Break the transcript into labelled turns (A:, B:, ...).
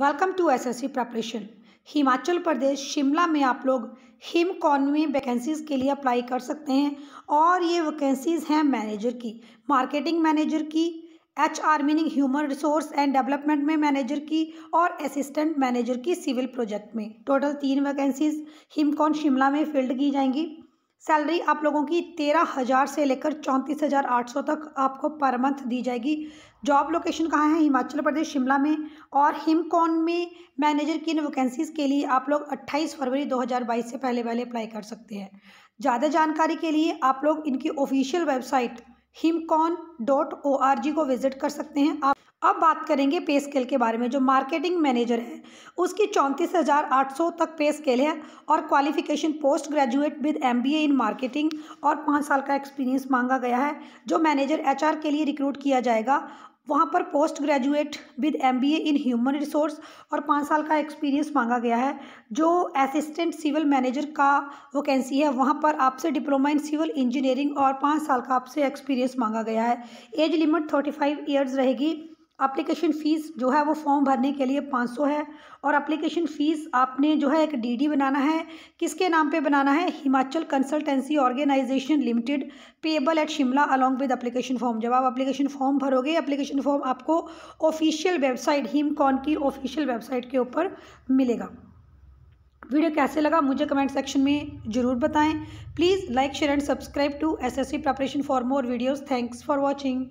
A: welcome to SSC preparation Himachal Pradesh Shimla में आप लोग हिम कॉनवी वैकेंसीज़ के लिए अप्लाई कर सकते हैं और ये वैकेंसीज़ हैं मैनेजर की मार्केटिंग मैनेजर की H R meaning human resource and development में मैनेजर की और असिस्टेंट मैनेजर की सिविल प्रोजेक्ट में टोटल तीन वैकेंसीज़ हिमकॉन शिमला में फिल्ड की जाएंगी सैलरी आप लोगों की तेरह हज़ार से लेकर चौंतीस हज़ार आठ सौ तक आपको पर मंथ दी जाएगी जॉब लोकेशन कहाँ है हिमाचल प्रदेश शिमला में और हिमकॉन में मैनेजर की इन वैकेंसीज़ के लिए आप लोग 28 फरवरी 2022 से पहले पहले अप्लाई कर सकते हैं ज़्यादा जानकारी के लिए आप लोग इनकी official website Himcon dot O R G को विजिट कर सकते हैं आप अब बात करेंगे पे स्केल के बारे में जो मार्केटिंग मैनेजर है उसकी चौंतीस हज़ार आठ सौ तक पे स्केल है और qualification post graduate with MBA in marketing और पाँच साल का एक्सपीरियंस मांगा गया है जो मैनेजर एचआर के लिए रिक्रूट किया जाएगा वहाँ पर post graduate with MBA in human resource और पाँच साल का एक्सपीरियंस मांगा गया है जो असिस्टेंट सिविल मैनेजर का वैकेंसी है वहाँ पर आपसे डिप्लोमा इन सिविल इंजीनियरिंग और पाँच साल का आपसे एक्सपीरियंस मांगा गया है age limit thirty five years रहेगी अप्लीकेशन फ़ीस जो है वो फॉर्म भरने के लिए पाँच सौ है और अप्लीकेशन फ़ीस आपने जो है एक डीडी बनाना है किसके नाम पे बनाना है Himachal consultancy organisation limited payable at Shimla along with application form जब आप अप्लीकेशन फॉर्म भरोगे अप्लीकेशन फॉर्म आपको ऑफिशियल वेबसाइट हिमकॉन की ऑफिशियल वेबसाइट के ऊपर मिलेगा वीडियो कैसे लगा मुझे कमेंट सेक्शन में ज़रूर बताएं please like share and subscribe to SSC preparation for more videos thanks for watching